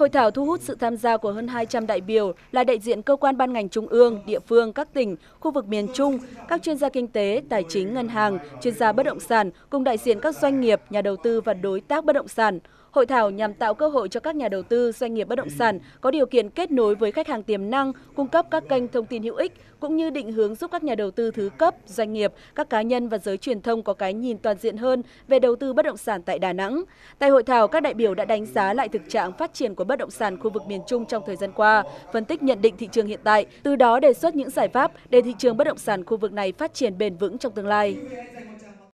Hội thảo thu hút sự tham gia của hơn 200 đại biểu là đại diện cơ quan ban ngành trung ương, địa phương, các tỉnh, khu vực miền Trung, các chuyên gia kinh tế, tài chính, ngân hàng, chuyên gia bất động sản cùng đại diện các doanh nghiệp, nhà đầu tư và đối tác bất động sản. Hội thảo nhằm tạo cơ hội cho các nhà đầu tư, doanh nghiệp bất động sản có điều kiện kết nối với khách hàng tiềm năng, cung cấp các kênh thông tin hữu ích cũng như định hướng giúp các nhà đầu tư thứ cấp, doanh nghiệp, các cá nhân và giới truyền thông có cái nhìn toàn diện hơn về đầu tư bất động sản tại Đà Nẵng. Tại hội thảo, các đại biểu đã đánh giá lại thực trạng phát triển của bất động sản khu vực miền Trung trong thời gian qua, phân tích nhận định thị trường hiện tại, từ đó đề xuất những giải pháp để thị trường bất động sản khu vực này phát triển bền vững trong tương lai.